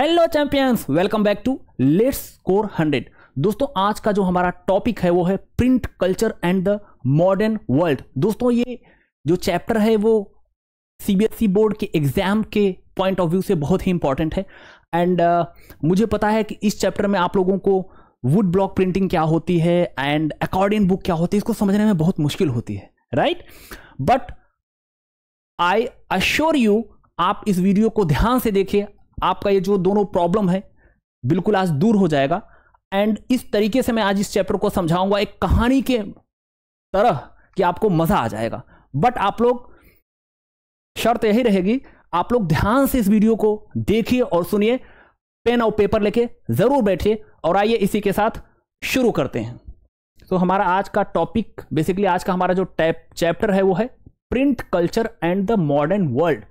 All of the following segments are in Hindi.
Hello champions welcome back to let's score 100 दोस्तों आज का जो हमारा टॉपिक है वो है print culture and the modern world दोस्तों ये जो चैप्टर है वो सीबीएसई बोर्ड e के एग्जाम के पॉइंट ऑफ व्यू से बहुत ही इंपॉर्टेंट है एंड uh, मुझे पता है कि इस चैप्टर में आप लोगों को वुड ब्लॉक प्रिंटिंग क्या होती है एंड अकॉर्डिंग बुक क्या होती है इसको समझने में बहुत मुश्किल होती है right but I assure you आप इस वीडियो को ध्यान से देखिए आपका ये जो दोनों प्रॉब्लम है बिल्कुल आज दूर हो जाएगा एंड इस तरीके से मैं आज इस चैप्टर को समझाऊंगा एक कहानी के तरह कि आपको मजा आ जाएगा बट आप लोग शर्त यही रहेगी आप लोग ध्यान से इस वीडियो को देखिए और सुनिए पेन और पेपर लेके जरूर बैठिए और आइए इसी के साथ शुरू करते हैं तो हमारा आज का टॉपिक बेसिकली आज का हमारा जो टैप चैप्टर है वो है print culture and the modern world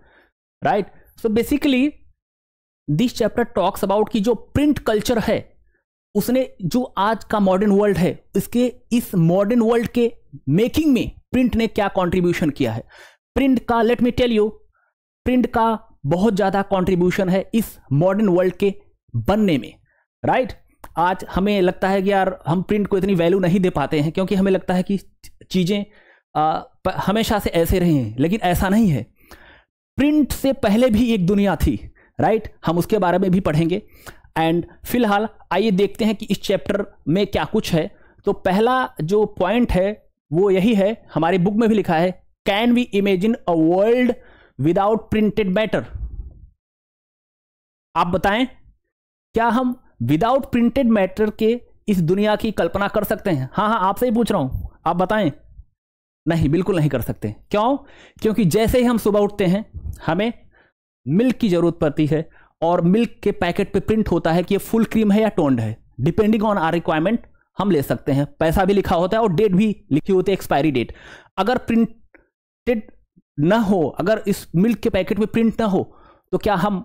right so basically this chapter talks about की जो प्रिंट कल्चर है उसने जो आज का मॉडर्न वर्ल्ड है इसके इस मॉडर्न वर्ल्ड के मेकिंग में प्रिंट ने क्या कंट्रीब्यूशन किया है प्रिंट का let me tell you print का बहुत ज़्यादा कंट्रीब्यूशन है इस मॉडर्न वर्ल्ड के बनने में राइट right? आज हमें लगता है कि यार हम प्रिंट को इतनी वैल्यू नहीं दे पाते हैं क्योंकि हमें लगता है कि चीज़ें हमेशा से ऐसे रही हैं लेकिन ऐसा नहीं है प्रिंट से पहले भी एक दुनिया थी राइट right? हम उसके बारे में भी पढ़ेंगे एंड फिलहाल आइए देखते हैं कि इस चैप्टर में क्या कुछ है तो पहला जो पॉइंट है वो यही है हमारी बुक में भी लिखा है can we imagine a world without printed matter आप बताएं क्या हम विदाउट प्रिंटेड मैटर के इस दुनिया की कल्पना कर सकते हैं हाँ हाँ आपसे ही पूछ रहा हूं आप बताएं नहीं बिल्कुल नहीं कर सकते क्यों क्योंकि जैसे ही हम सुबह उठते हैं हमें मिल्क की ज़रूरत पड़ती है और मिल्क के पैकेट पे प्रिंट होता है कि ये फुल क्रीम है या टोंड है डिपेंडिंग ऑन आर रिक्वायरमेंट हम ले सकते हैं पैसा भी लिखा होता है और डेट भी लिखी होती है एक्सपायरी डेट अगर प्रिंटेड ना हो अगर इस मिल्क के पैकेट में प्रिंट ना हो तो क्या हम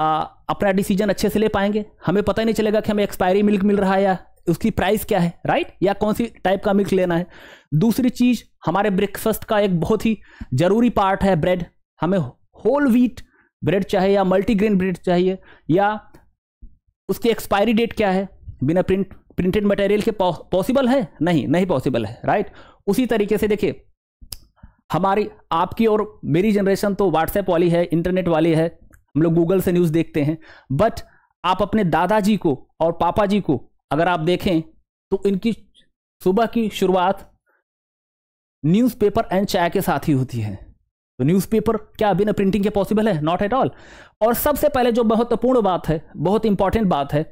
आ, अपना डिसीजन अच्छे से ले पाएंगे हमें पता ही नहीं चलेगा कि हमें एक्सपायरी मिल्क मिल रहा है या उसकी प्राइस क्या है राइट या कौन सी टाइप का मिल्क लेना है दूसरी चीज हमारे ब्रेकफास्ट का एक बहुत ही जरूरी पार्ट है ब्रेड हमें होल व्हीट ब्रेड चाहिए या मल्टीग्रेन ब्रेड चाहिए या उसकी एक्सपायरी डेट क्या है बिना प्रिंट प्रिंटेड मटेरियल के पॉसिबल है नहीं नहीं पॉसिबल है राइट उसी तरीके से देखिए हमारी आपकी और मेरी जनरेशन तो व्हाट्सएप वाली है इंटरनेट वाली है हम लोग गूगल से न्यूज़ देखते हैं बट आप अपने दादाजी को और पापा जी को अगर आप देखें तो इनकी सुबह की शुरुआत न्यूज़पेपर एंड चाय के साथ ही होती है तो न्यूज़पेपर क्या बिना प्रिंटिंग के पॉसिबल है नॉट एट ऑल और सबसे पहले जो महत्वपूर्ण बात है बहुत इंपॉर्टेंट बात है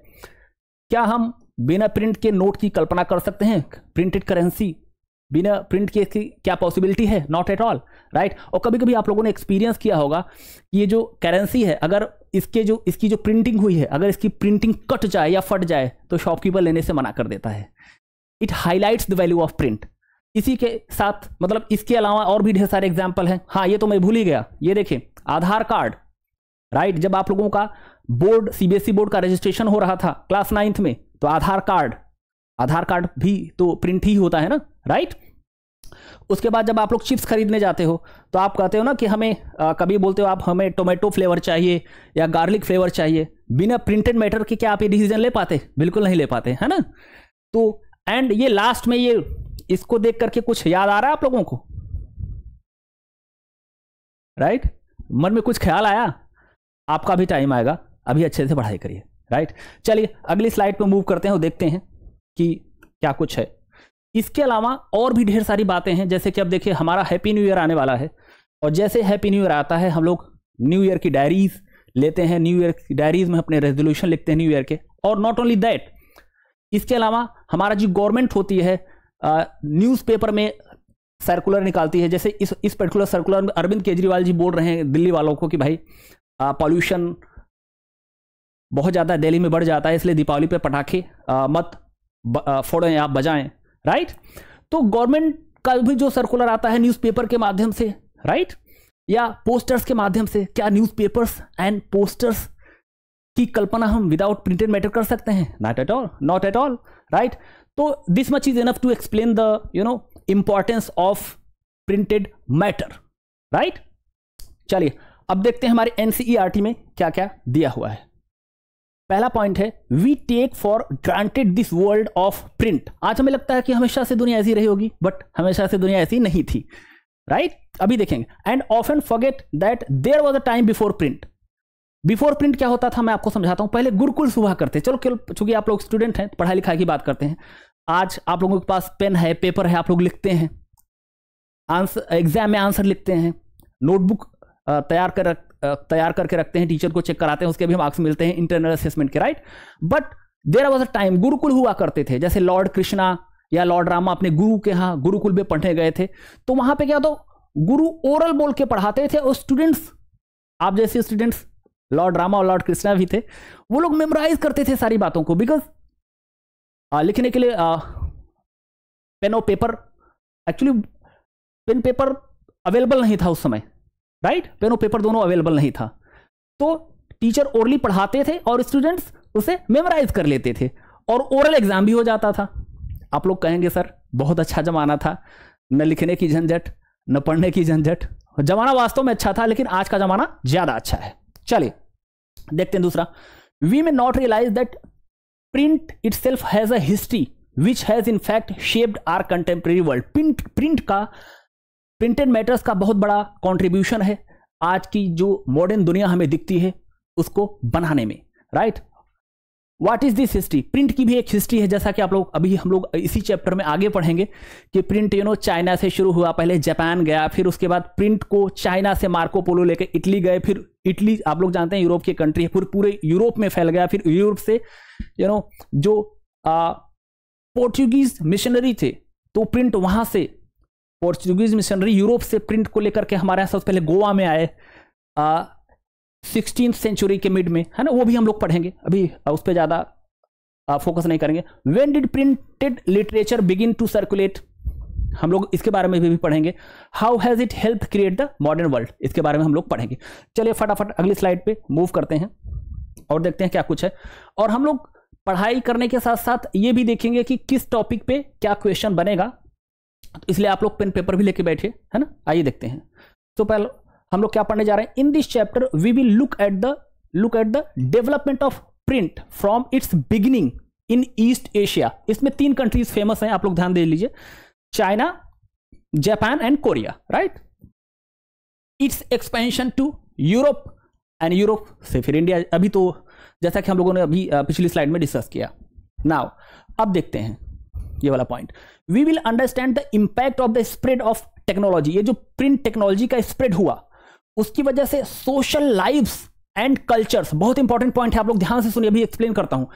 क्या हम बिना प्रिंट के नोट की कल्पना कर सकते हैं प्रिंटेड करेंसी बिना प्रिंट के की क्या पॉसिबिलिटी है नॉट एट ऑल राइट और कभी कभी आप लोगों ने एक्सपीरियंस किया होगा कि ये जो करेंसी है अगर इसके जो इसकी जो प्रिंटिंग हुई है अगर इसकी प्रिंटिंग कट जाए या फट जाए तो शॉपकीपर लेने से मना कर देता है it highlights the value of print इसी के साथ मतलब इसके अलावा और भी ढेर सारे एग्जाम्पल हैं हाँ ये तो मैं भूल ही गया ये देखिए आधार कार्ड राइट जब आप लोगों का बोर्ड सीबीएसई बोर्ड का रजिस्ट्रेशन हो रहा था क्लास नाइन्थ में तो आधार कार्ड आधार कार्ड भी तो प्रिंट ही होता है ना राइट उसके बाद जब आप लोग चिप्स खरीदने जाते हो तो आप कहते हो ना कि हमें आ, कभी बोलते हो आप हमें टोमेटो फ्लेवर चाहिए या गार्लिक फ्लेवर चाहिए बिना प्रिंटेड मैटर के क्या आप ये डिसीजन ले पाते बिल्कुल नहीं ले पाते है ना तो एंड ये लास्ट में ये इसको देख करके कुछ याद आ रहा है आप लोगों को राइट मन में कुछ ख्याल आया आपका भी टाइम आएगा अभी अच्छे से पढ़ाई करिए राइट चलिए अगली स्लाइड पर मूव करते हैं और देखते हैं कि क्या कुछ है इसके अलावा और भी ढेर सारी बातें हैं जैसे कि अब देखिए हमारा हैप्पी न्यू ईयर आने वाला है और जैसे हैप्पी न्यू ईयर आता है हम लोग न्यू ईयर की डायरीज लेते हैं न्यू ईयर की डायरीज में अपने रेजोल्यूशन लिखते हैं न्यू ईयर के और नॉट ओनली दैट इसके अलावा हमारा जो गवर्नमेंट होती है न्यूज़पेपर में सर्कुलर निकालती है जैसे इस इस पर्टिकुलर सर्कुलर में अरविंद केजरीवाल जी बोल रहे हैं दिल्ली वालों को कि भाई पॉल्यूशन बहुत ज़्यादा दिल्ली में बढ़ जाता है इसलिए दीपावली पे पटाखे मत फोड़ें आप बजाएं राइट तो गवर्नमेंट का भी जो सर्कुलर आता है न्यूज़पेपर के माध्यम से राइट या पोस्टर्स के माध्यम से क्या न्यूज़पेपर्स एंड पोस्टर्स की कल्पना हम विदाउट प्रिंटेड मैटर कर सकते हैं not at all not at all right तो this much is enough to explain the you know importance of printed matter right चलिए अब देखते हैं हमारे एनसीईआरटी e में क्या क्या दिया हुआ है पहला पॉइंट है we take for granted this world of print आज हमें लगता है कि हमेशा से दुनिया ऐसी रही होगी बट हमेशा से दुनिया ऐसी नहीं थी राइट right? अभी देखेंगे and of an forget that there was a time before print before print क्या होता था मैं आपको समझाता हूँ पहले गुरुकुल सुबह करते चलो चूंकि आप लोग स्टूडेंट हैं पढ़ाई लिखाई की बात करते हैं आज आप लोगों के पास पेन है पेपर है आप लोग लिखते हैं आंसर एग्जाम में आंसर लिखते हैं नोटबुक तैयार कर तैयार करके रखते हैं टीचर को चेक कराते हैं उसके भी मार्क्स मिलते हैं इंटरनल असेसमेंट के right but there was a time gurukul हुआ करते थे जैसे लॉर्ड कृष्णा या लॉर्ड रामा अपने गुरु के यहाँ गुरुकुल में पढ़ने गए थे तो वहां पे क्या तो गुरु ओरल बोल के पढ़ाते थे और स्टूडेंट्स आप जैसे स्टूडेंट्स लॉर्ड रामा और लॉर्ड कृष्णा भी थे वो लोग मेमोराइज करते थे सारी बातों को बिकॉज लिखने के लिए आ, पेन और paper actually pen paper available नहीं था उस समय राइट पेन और पेपर दोनों अवेलेबल नहीं था तो टीचर ओरली पढ़ाते थे और स्टूडेंट्स उसे मेमोराइज कर लेते थे और ओरल एग्जाम भी हो जाता था आप लोग कहेंगे सर बहुत अच्छा जमाना था न लिखने की झंझट न पढ़ने की झंझट जमाना वास्तव में अच्छा था लेकिन आज का जमाना ज़्यादा अच्छा है चलिए देखते हैं दूसरा we may not realise that print itself has a history which has in fact shaped our contemporary world print print का प्रिंटेड मैटर्स का बहुत बड़ा कॉन्ट्रीब्यूशन है आज की जो मॉडर्न दुनिया हमें दिखती है उसको बनाने में right right? What is this history print की भी एक हिस्ट्री है जैसा कि आप लोग अभी हम लोग इसी चैप्टर में आगे पढ़ेंगे कि प्रिंट यू नो चाइना से शुरू हुआ पहले जापान गया फिर उसके बाद प्रिंट को चाइना से मार्को पोलो लेकर इटली गए फिर इटली आप लोग जानते हैं यूरोप की कंट्री है फिर पूरे यूरोप में फैल गया फिर यूरोप से यू नो जो पोर्चुगीज मिशनरी थे तो प्रिंट वहां से पोर्चुगीज मिशनरी यूरोप से प्रिंट को लेकर के हमारे यहाँ सबसे पहले गोवा में आए सिक्सटीन सेंचुरी के मिड में है ना वो भी हम लोग पढ़ेंगे अभी उस पर ज़्यादा फोकस नहीं करेंगे when did printed literature begin to circulate हम लोग इसके बारे में भी, भी पढ़ेंगे how has it help create the modern world इसके बारे में हम लोग पढ़ेंगे चलिए फटाफट अगली स्लाइड पे मूव करते हैं और देखते हैं क्या कुछ है और हम लोग पढ़ाई करने के साथ साथ ये भी देखेंगे कि किस टॉपिक पे क्या क्वेश्चन बनेगा तो इसलिए आप लोग पेन पेपर भी लेके बैठे है ना आइए देखते हैं तो पहले हम लोग क्या पढ़ने जा रहे हैं in this chapter we will look at the look at the development of print from its beginning in East Asia इसमें तीन कंट्रीज फेमस हैं आप लोग ध्यान दे लीजिए China Japan and Korea right its expansion to Europe and Europe से फिर इंडिया अभी तो जैसा कि हम लोगों ने अभी पिछली स्लाइड में डिस्कस किया नाउ अब देखते हैं ये वाला point we will understand the impact of the spread of technology ये जो प्रिंट टेक्नोलॉजी का स्प्रेड हुआ उसकी वजह से सोशल लाइफ्स एंड कल्चर्स बहुत इंपॉर्टेंट पॉइंट है आप लोग ध्यान से सुनिए अभी एक्सप्लेन करता हूं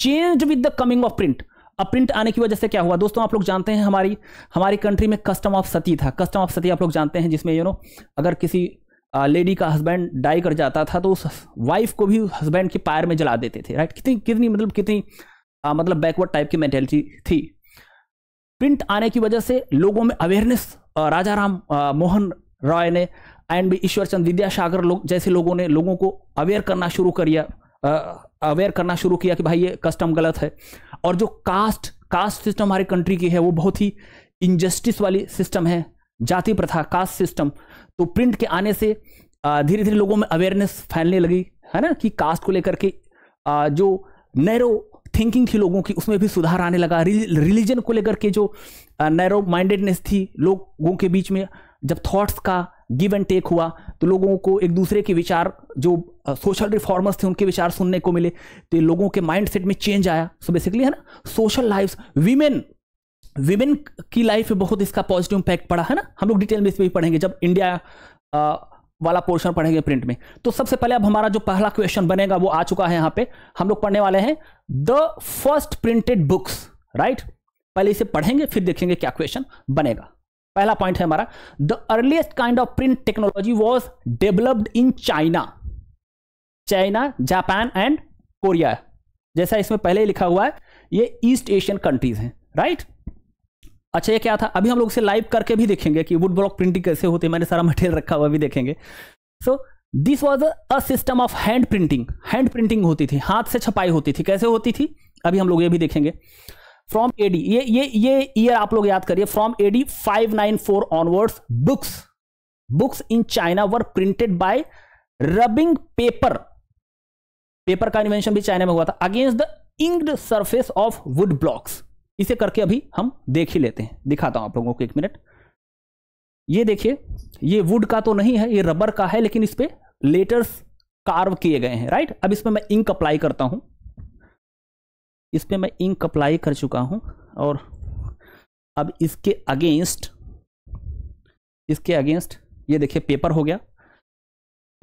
change with the coming of print अब प्रिंट आने की वजह से क्या हुआ दोस्तों आप लोग जानते हैं हमारी हमारी कंट्री में कस्टम ऑफ सती था कस्टम ऑफ सती आप लोग जानते हैं जिसमें यू नो अगर किसी लेडी का हस्बैंड डाई कर जाता था तो उस वाइफ को भी हस्बैंड के पायर में जला देते थे राइट कितनी कितनी मतलब कितनी आ, मतलब बैकवर्ड टाइप की मेंटेलिटी थी प्रिंट आने की वजह से लोगों में अवेयरनेस राजा राम आ, मोहन रॉय ने एंड भी ईश्वरचंद विद्यासागर लोग जैसे लोगों ने लोगों को अवेयर करना शुरू दिया अवेयर करना शुरू किया कि भाई ये कस्टम गलत है और जो कास्ट कास्ट सिस्टम हमारी कंट्री की है वो बहुत ही इनजस्टिस वाली सिस्टम है जाति प्रथा कास्ट सिस्टम तो प्रिंट के आने से धीरे धीरे लोगों में अवेयरनेस फैलने लगी है ना कि कास्ट को लेकर के जो नैरो थिंकिंग थी लोगों की उसमें भी सुधार आने लगा रिलीजन को लेकर के जो नैरो माइंडेडनेस थी लोगों के बीच में जब थॉट्स का गिव एंड टेक हुआ तो लोगों को एक दूसरे के विचार जो सोशल रिफॉर्मर्स थे उनके विचार सुनने को मिले तो लोगों के माइंड सेट में चेंज आया सो बेसिकली है ना सोशल लाइफ वीमेन वीमेन की लाइफ में बहुत इसका पॉजिटिव इम्पैक्ट पड़ा है ना हम लोग डिटेल में इस पर पढ़ेंगे जब इंडिया आ, वाला पोर्शन पढ़ेंगे प्रिंट में तो सबसे पहले अब हमारा जो पहला क्वेश्चन बनेगा वो आ चुका है यहाँ पे हम लोग पढ़ने वाले हैं the first printed books right पहले इसे पढ़ेंगे फिर देखेंगे क्या क्वेश्चन बनेगा पहला पॉइंट है हमारा the earliest kind of print technology was developed in China China Japan and Korea जैसा इसमें पहले ही लिखा हुआ है ये ईस्ट एशियन कंट्रीज हैं राइट अच्छा ये क्या था अभी हम लोग इसे लाइव करके भी देखेंगे कि वुड ब्लॉक प्रिंटिंग कैसे होती है मैंने सारा मटेरियल रखा हुआ भी देखेंगे so this was a system of hand printing hand printing होती थी हाथ से छपाई होती थी कैसे होती थी अभी हम लोग ये भी देखेंगे फ्रॉम एडी ये ये ये ईयर आप लोग याद करिए from AD 594 onwards books books in China were printed by rubbing paper paper का इन्वेंशन भी चाइना में हुआ था against the inked surface of wood blocks इसे करके अभी हम देख ही लेते हैं दिखाता हूं आप लोगों को एक मिनट ये देखिए ये वुड का तो नहीं है ये रबर का है लेकिन इस पर लेटर्स कार्व किए गए हैं राइट अब इसमें मैं इंक अप्लाई करता हूं इस पर मैं इंक अप्लाई कर चुका हूँ और अब इसके अगेंस्ट इसके अगेंस्ट ये देखिए पेपर हो गया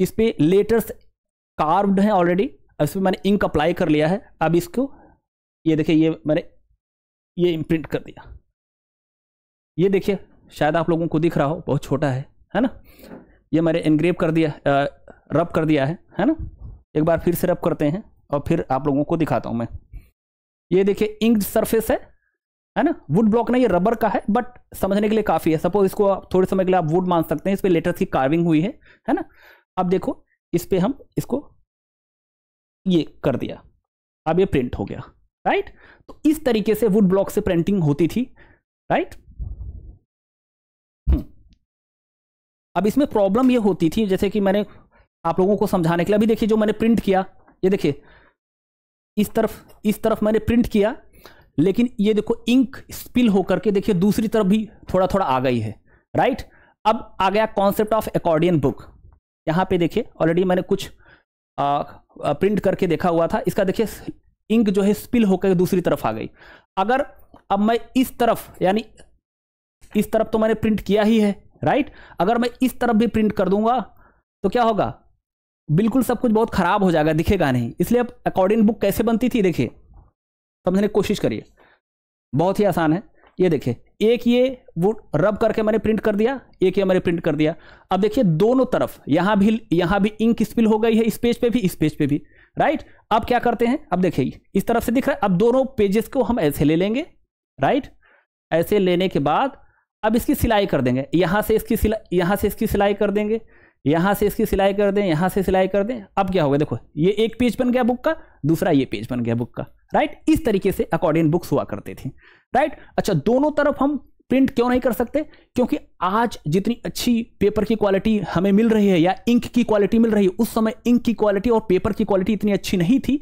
इस पर लेटर्स कार्व्ड हैं ऑलरेडी इस पर मैंने इंक अप्लाई कर लिया है अब इसको ये देखिए ये मैंने ये इम्प्रिंट कर दिया ये देखिए शायद आप लोगों को दिख रहा हो बहुत छोटा है है ना ये मैंने इनग्रेव कर दिया रब कर दिया है है ना एक बार फिर से रब करते हैं और फिर आप लोगों को दिखाता हूँ मैं ये देखिए इंक सरफेस है है ना वुड ब्लॉक ना ये रबर का है बट समझने के लिए काफ़ी है सपोज इसको आप थोड़े समय के लिए आप वुड मान सकते हैं इस पर लेटर्स की कार्विंग हुई है है ना अब देखो इस पर हम इसको ये कर दिया अब ये प्रिंट हो गया राइट तो इस तरीके से वुड ब्लॉक से प्रिंटिंग होती थी राइट हम्म। अब इसमें प्रॉब्लम ये होती थी जैसे कि मैंने आप लोगों को समझाने के लिए अभी देखिए जो मैंने प्रिंट किया ये देखिए इस तरफ इस तरफ मैंने प्रिंट किया लेकिन ये देखो इंक स्पिल होकर के देखिए दूसरी तरफ भी थोड़ा थोड़ा आ गई है राइट अब आ गया कॉन्सेप्ट ऑफ अकॉर्डियन बुक यहाँ पे देखिए ऑलरेडी मैंने कुछ आ, प्रिंट करके देखा हुआ था इसका देखिए इंक जो है स्पिल होकर दूसरी तरफ आ गई अगर अब मैं इस तरफ यानी इस तरफ तो मैंने प्रिंट किया ही है राइट अगर मैं इस तरफ भी प्रिंट कर दूंगा तो क्या होगा बिल्कुल सब कुछ बहुत खराब हो जाएगा दिखेगा नहीं इसलिए अब अकॉर्डिंग बुक कैसे बनती थी देखिए समझने की कोशिश करिए बहुत ही आसान है ये देखिए एक ये वो रब करके मैंने प्रिंट कर दिया एक ये मैंने प्रिंट कर दिया अब देखिए दोनों तरफ यहां भी यहां भी इंक स्पिल हो गई है इस पेज पे भी इस पेज पे भी राइट अब क्या करते हैं अब देखिए इस तरफ से दिख रहा है अब दोनों पेजेस को हम ऐसे ले लेंगे राइट ऐसे लेने के बाद अब इसकी सिलाई कर देंगे यहां से इसकी सिलाई यहां से इसकी सिलाई कर देंगे यहाँ से इसकी सिलाई कर दें यहाँ से सिलाई कर दें अब क्या होगा देखो ये एक पेज बन गया बुक का दूसरा ये पेज बन गया बुक का राइट इस तरीके से अकॉर्डिंग बुक्स हुआ करते थे राइट अच्छा दोनों तरफ हम प्रिंट क्यों नहीं कर सकते क्योंकि आज जितनी अच्छी पेपर की क्वालिटी हमें मिल रही है या इंक की क्वालिटी मिल रही है उस समय इंक की क्वालिटी और पेपर की क्वालिटी इतनी अच्छी नहीं थी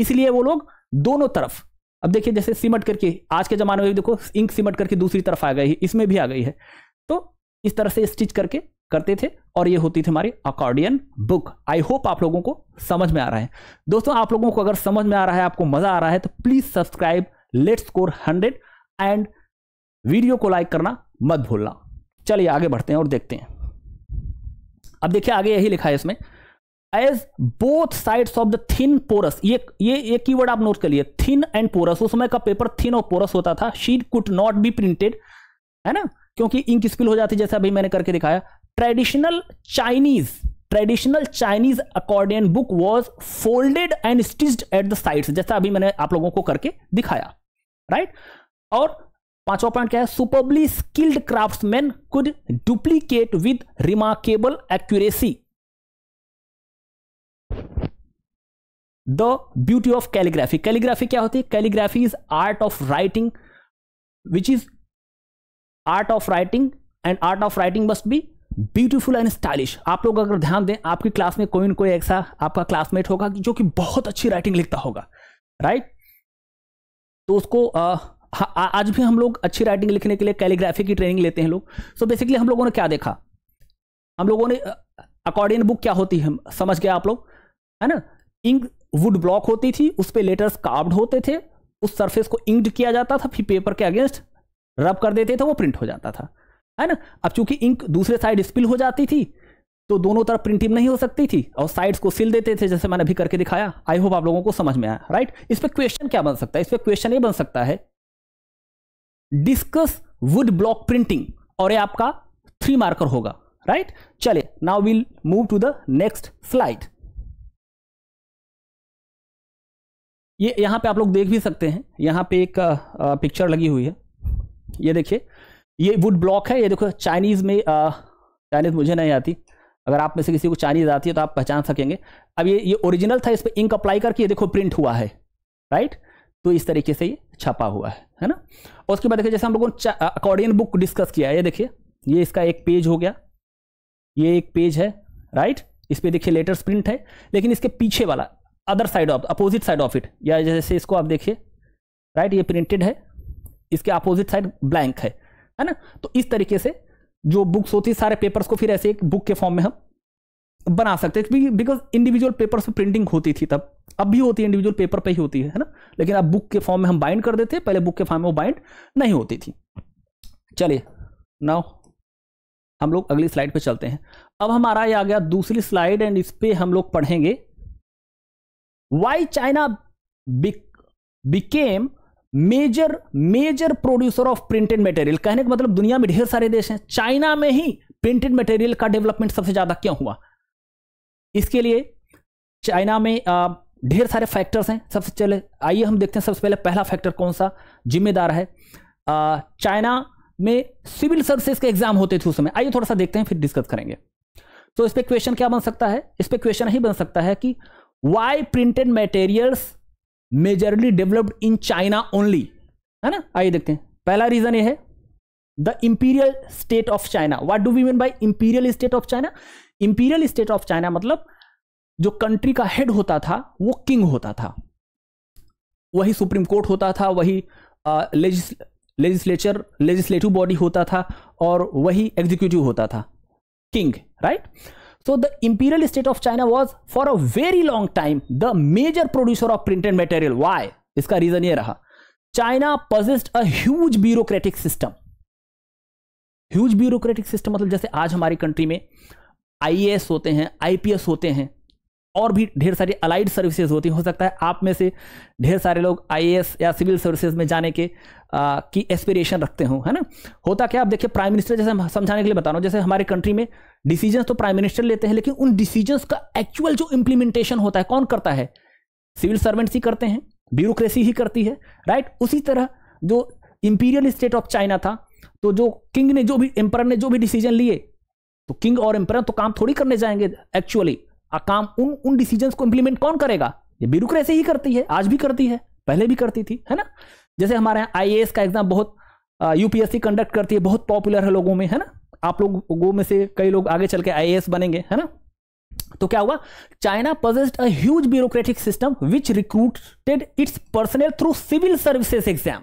इसलिए वो लोग दोनों तरफ अब देखिए जैसे सिमट करके आज के ज़माने में भी देखो इंक सिमट करके दूसरी तरफ आ गई है इसमें भी आ गई है तो इस तरह से स्टिच करके करते थे और ये होती थी हमारी अकॉर्डियन बुक आई होप आप लोगों को समझ में आ रहा है दोस्तों आप लोगों को अगर समझ में आ रहा है आपको मजा आ रहा है तो please subscribe let score hundred and video को लाइक करना मत भूलना चलिए आगे बढ़ते हैं और देखते हैं अब देखिए आगे यही लिखा है इसमें as both side of the thin porous ये ये एक वर्ड आप नोट करिए थिन एंड पोरस उस समय का पेपर थिन और पोरस होता था sheet could not be printed है ना क्योंकि इंक स्पिल हो जाती जैसे अभी मैंने करके दिखाया traditional Chinese traditional Chinese accordion book was folded and stitched at the sides जैसा अभी मैंने आप लोगों को करके दिखाया राइट right? और पांचवा पॉइंट क्या है superbly skilled craftsman could duplicate with remarkable accuracy the beauty of calligraphy calligraphy क्या होती है calligraphy is art of writing which is art of writing and art of writing must be beautiful and stylish आप लोग अगर ध्यान दें आपकी क्लास में कोई ना कोई ऐसा आपका क्लासमेट होगा जो कि बहुत अच्छी राइटिंग लिखता होगा राइट तो उसको आ, आ, आज भी हम लोग अच्छी राइटिंग लिखने के लिए कैलीग्राफी की ट्रेनिंग लेते हैं लोग सो so बेसिकली हम लोगों ने क्या देखा हम लोगों ने अकॉर्डियन बुक क्या होती है समझ गया आप लोग है ना इंक वुड ब्लॉक होती थी उस पर लेटर्स कार्ब्ड होते थे उस सरफेस को इंक्ड किया जाता था फिर पेपर के अगेंस्ट रब कर देते थे वो प्रिंट हो जाता था है ना अब चूंकि इंक दूसरे साइड स्पिल हो जाती थी तो दोनों तरफ प्रिंटिंग नहीं हो सकती थी और साइड्स को सिल देते थे जैसे मैंने अभी करके दिखाया आई होप आप लोगों को समझ में आया राइट इस पर क्वेश्चन क्या बन सकता है इस पर क्वेश्चन ये बन सकता है डिस्कस वुड ब्लॉक प्रिंटिंग और ये आपका थ्री मार्कर होगा राइट चले now will move to the next slide ये यहां पे आप लोग देख भी सकते हैं यहां पे एक पिक्चर लगी हुई है ये देखिए ये वुड ब्लॉक है ये देखो चाइनीज़ में चाइनीज़ मुझे नहीं आती अगर आप में से किसी को चाइनीज़ आती है तो आप पहचान सकेंगे अब ये ये ओरिजिनल था इस पर इंक अप्लाई करके ये देखो प्रिंट हुआ है राइट तो इस तरीके से ये छपा हुआ है है ना और उसके बाद देखिए जैसे हम लोगों ने अकॉर्डियन बुक डिस्कस किया है ये देखिए ये इसका एक पेज हो गया ये एक पेज है राइट इस पर देखिए लेटर्स प्रिंट है लेकिन इसके पीछे वाला other side of opposite side of it या जैसे इसको आप देखिए राइट ये प्रिंटेड है इसके अपोजिट साइड ब्लैंक है है ना तो इस तरीके से जो बुक्स होती है सारे पेपर्स को फिर ऐसे एक बुक के फॉर्म में हम बना सकते हैं बिकॉज इंडिविजुअल पेपर से प्रिंटिंग होती थी तब अब भी होती है इंडिविजुअल पेपर पे ही होती है ना लेकिन अब बुक के फॉर्म में हम बाइंड कर देते पहले बुक के फॉर्म में वो बाइंड नहीं होती थी चलिए नाउ हम लोग अगली स्लाइड पे चलते हैं अब हमारा ये आ गया दूसरी स्लाइड एंड इस पर हम लोग पढ़ेंगे why China bec became major major producer of printed material कहने का मतलब दुनिया में ढेर सारे देश हैं चाइना में ही प्रिंटेड मटेरियल का डेवलपमेंट सबसे ज़्यादा क्यों हुआ इसके लिए चाइना में ढेर सारे फैक्टर्स हैं सबसे चले आइए हम देखते हैं सबसे पहले पहला फैक्टर कौन सा जिम्मेदार है चाइना में सिविल सर्विसेज के एग्जाम होते थे उस समय आइए थोड़ा सा देखते हैं फिर डिस्कस करेंगे तो इस पर क्वेश्चन क्या बन सकता है इस पर क्वेश्चन ही बन सकता है कि why printed materials majorly developed in China only है ना आइए देखते हैं पहला रीजन ये है the imperial state of China what do we mean by imperial state of China imperial state of China मतलब जो कंट्री का हेड होता था वो किंग होता था वही सुप्रीम कोर्ट होता था वही लेजिस्लेचर लेजिस्लेटिव बॉडी होता था और वही एग्जीक्यूटिव होता था king right right? So the imperial state of China was for a very long time the major producer of printed material why इसका रीजन ये रहा China possessed a bureaucratic system huge bureaucratic system मतलब जैसे आज हमारी कंट्री में आईएएस होते हैं आईपीएस होते हैं और भी ढेर सारी अलाइड सर्विसेज होती हो सकता है आप में से ढेर सारे लोग आईएएस या सिविल सर्विसेज में जाने के आ, की एस्पिरेशन रखते हो है ना होता क्या आप देखिए प्राइम मिनिस्टर जैसे समझाने के लिए बता रहा हूँ जैसे हमारे कंट्री में डिसीजन तो प्राइम मिनिस्टर लेते हैं लेकिन उन डिसीजंस का एक्चुअल जो इम्प्लीमेंटेशन होता है कौन करता है सिविल सर्वेंट्स ही करते हैं ब्यूरोक्रेसी ही करती है राइट उसी तरह जो इंपीरियल स्टेट ऑफ चाइना था तो जो किंग ने जो भी एम्पर ने जो भी डिसीजन लिए तो किंग और एम्पर तो काम थोड़ी करने जाएंगे एक्चुअली और काम उन उन डिसीजन को इंप्लीमेंट कौन करेगा ये ब्यूरोक्रेसी ही करती है आज भी करती है पहले भी करती थी है ना जैसे हमारे यहाँ आई का एग्जाम बहुत यूपीएससी कंडक्ट करती है बहुत पॉपुलर है लोगों में है ना आप लोगों में से कई लोग आगे चल के आई बनेंगे है ना तो क्या हुआ China possessed a huge bureaucratic system which recruited its personnel through civil services exam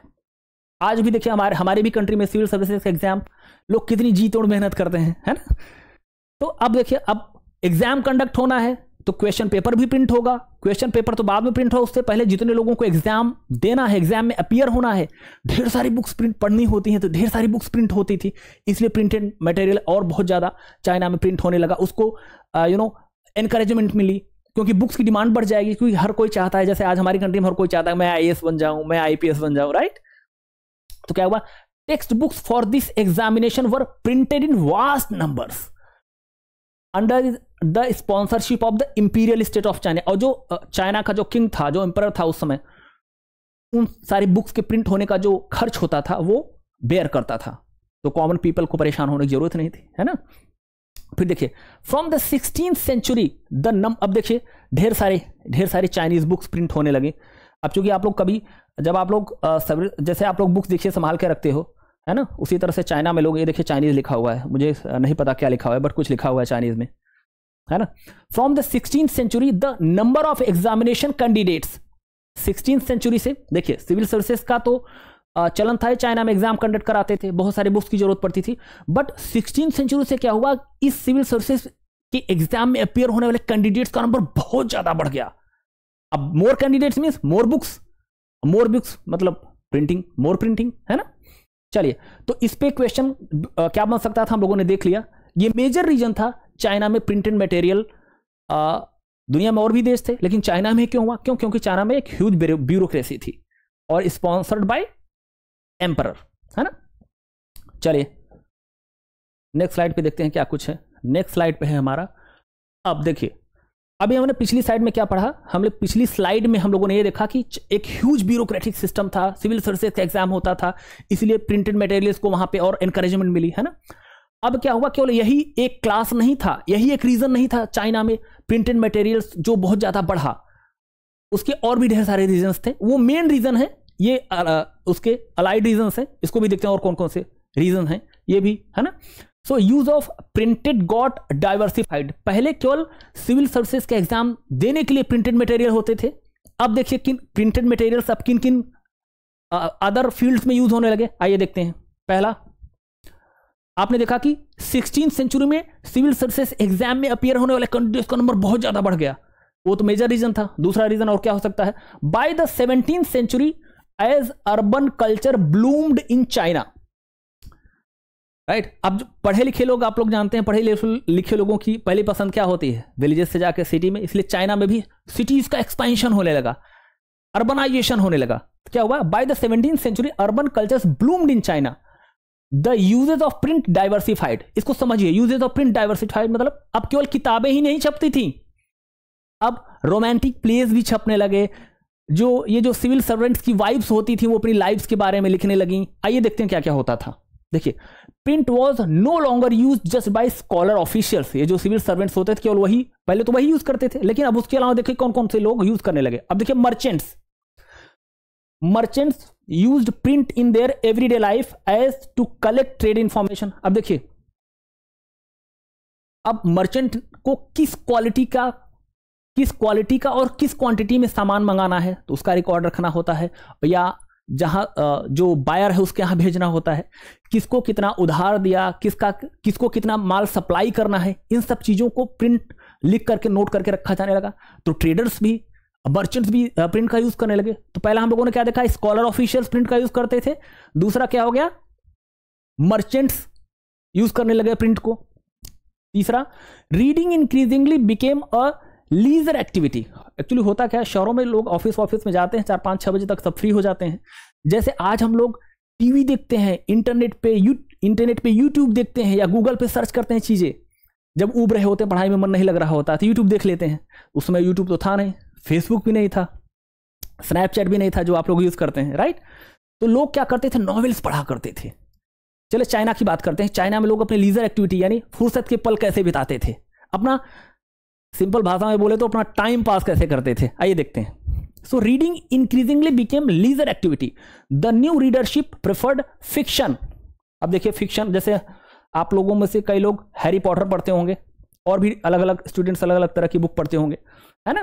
आज भी देखिए हमारे हमारे भी कंट्री में सिविल सर्विसेज एग्जाम लोग कितनी जी तोड़ मेहनत करते हैं है ना तो अब देखिए अब एग्जाम कंडक्ट होना है तो क्वेश्चन पेपर भी प्रिंट होगा क्वेश्चन पेपर तो बाद में प्रिंट होगा उससे पहले जितने लोगों को एग्जाम देना है एग्जाम में अपियर होना है ढेर सारी बुक्स प्रिंट पढ़नी होती हैं तो ढेर सारी बुक्स प्रिंट होती थी इसलिए प्रिंटेड मटेरियल और बहुत ज़्यादा चाइना में प्रिंट होने लगा उसको यू नो एनकरेजमेंट मिली क्योंकि बुक्स की डिमांड बढ़ जाएगी क्योंकि हर कोई चाहता है जैसे आज हमारी कंट्री में हर कोई चाहता है मैं आई बन जाऊं मैं आई बन जाऊं राइट तो क्या हुआ text books for this examination were printed in vast numbers under the sponsorship of the imperial state of China और जो चाइना का जो किंग था जो एम्पर था उस समय उन सारी बुक्स के प्रिंट होने का जो खर्च होता था वो बेयर करता था तो कॉमन पीपल को परेशान होने की जरूरत नहीं थी है ना फिर देखिए from the sixteen century the num अब देखिए ढेर सारे ढेर सारे चाइनीज बुक्स प्रिंट होने लगे अब चूंकि आप लोग कभी जब आप लोग जैसे आप लोग बुक्स देखिए संभाल के रखते हो है ना उसी तरह से चाइना में लोग ये देखिए चाइनीज़ लिखा हुआ है मुझे नहीं पता क्या लिखा हुआ है बट कुछ लिखा हुआ है चाइनीज़ में है ना from the sixteen century the number of examination candidates sixteen century से देखिए सिविल सर्विसेज का तो चलन था चाइना में एग्जाम कंडक्ट कराते थे बहुत सारे बुक्स की जरूरत पड़ती थी बट सिक्सटीन सेंचुरी से क्या हुआ इस सिविल सर्विसेज के एग्जाम में अपियर होने वाले कैंडिडेट्स का नंबर बहुत ज़्यादा बढ़ गया अब more candidates means more books more books मतलब प्रिंटिंग मोर प्रिंटिंग है ना चलिए तो इस पर क्वेश्चन क्या बन सकता था हम लोगों ने देख लिया ये मेजर रीजन था चाइना में प्रिंटेड मटेरियल दुनिया में और भी देश थे लेकिन चाइना में क्यों हुआ क्यों क्योंकि चाइना में एक ह्यूज ब्यूरोक्रेसी थी और स्पॉन्सर्ड बाय एम्पर है ना चलिए नेक्स्ट स्लाइड पे देखते हैं क्या कुछ है नेक्स्ट स्लाइड पे है हमारा अब देखिए अभी हमने पिछली साइड में क्या पढ़ा हम लोग पिछली स्लाइड में हम लोगों ने ये देखा कि एक ह्यूज ब्यूरोक्रेटिक सिस्टम था सिविल सर्विसेज का एग्जाम होता था इसलिए प्रिंटेड मटेरियल्स को वहां पे और एनकरेजमेंट मिली है ना अब क्या हुआ केवल यही एक क्लास नहीं था यही एक रीजन नहीं था चाइना में प्रिंटेड मटेरियल्स जो बहुत ज्यादा बढ़ा उसके और भी ढेर सारे रीजन थे वो मेन रीजन है ये आ, उसके अलाइड रीजन है इसको भी देखते हैं और कौन कौन से रीजन है ये भी है ना so use of printed got diversified पहले केवल सिविल सर्विसेज के एग्जाम देने के लिए प्रिंटेड मटेरियल होते थे अब देखिए किन प्रिंटेड मटेरियल्स अब किन किन अदर फील्ड्स में यूज होने लगे आइए देखते हैं पहला आपने देखा कि सिक्सटीन सेंचुरी में सिविल सर्विसेज एग्जाम में अपियर होने वाले कैंडिडेट्स का नंबर बहुत ज़्यादा बढ़ गया वो तो मेजर रीजन था दूसरा रीजन और क्या हो सकता है by the seventeen century as urban culture bloomed in China right अब पढ़े लिखे लोग आप लोग जानते हैं पढ़े लिखे लोगों की पहली पसंद क्या होती है विलेजेस से जाके सिटी में इसलिए चाइना में भी सिटीज का एक्सपेंशन होने लगा अर्बनाइजेशन होने लगा तो क्या हुआ by the seventeen century urban cultures bloomed in China the usages of print diversified इसको समझिए यूजेज ऑफ प्रिंट डाइवर्सिफाइड मतलब अब केवल किताबें ही नहीं छपती थी अब रोमांटिक प्लेस भी छपने लगे जो ये जो सिविल सर्वेंट्स की वाइफ्स होती थी वो अपनी लाइफ्स के बारे में लिखने लगी आइए देखते हैं क्या क्या होता था देखिए print was no longer use just by scholar officials ये जो सिविल सर्वेंट्स होते थे केवल वही पहले तो वही यूज करते थे लेकिन अब उसके अलावा देखिए कौन कौन से लोग यूज करने लगे अब देखिए merchants merchants use print in their everyday life as to collect trade information अब देखिए अब मर्चेंट को किस क्वालिटी का किस क्वालिटी का और किस क्वांटिटी में सामान मंगाना है तो उसका रिकॉर्ड रखना होता है या जहां जो बायर है उसके यहां भेजना होता है किसको कितना उधार दिया किसका किसको कितना माल सप्लाई करना है इन सब चीज़ों को प्रिंट लिख करके नोट करके रखा जाने लगा तो ट्रेडर्स भी मर्चेंट्स भी प्रिंट का यूज़ करने लगे तो पहला हम लोगों ने क्या देखा स्कॉलर ऑफिशियल्स प्रिंट का यूज़ करते थे दूसरा क्या हो गया मर्चेंट्स यूज़ करने लगे प्रिंट को तीसरा reading increasingly became a leisure activity actually होता क्या है शहरों में लोग ऑफिस ऑफिस में जाते हैं चार पाँच छः बजे तक सब फ्री हो जाते हैं जैसे आज हम लोग टीवी देखते हैं इंटरनेट पे यू इंटरनेट पे यूट्यूब देखते हैं या गूगल पे सर्च करते हैं चीज़ें जब उब रहे होते हैं पढ़ाई में मन नहीं लग रहा होता तो यूट्यूब देख लेते हैं उस समय यूट्यूब तो था नहीं फेसबुक भी नहीं था स्नैपचैट भी नहीं था जो आप लोग यूज़ करते हैं राइट तो लोग क्या करते थे नॉवेल्स पढ़ा करते थे चले चाइना की बात करते हैं चाइना में लोग अपने लीजर एक्टिविटी यानी फुर्सत के पल कैसे बिताते थे अपना सिंपल भाषा में बोले तो अपना टाइम पास कैसे करते थे आइए देखते हैं so reading increasingly became leisure activity the new readership preferred fiction अब देखिए फिक्शन जैसे आप लोगों में से कई लोग हैरी पॉटर पढ़ते होंगे और भी अलग अलग स्टूडेंट्स अलग अलग तरह की बुक पढ़ते होंगे है ना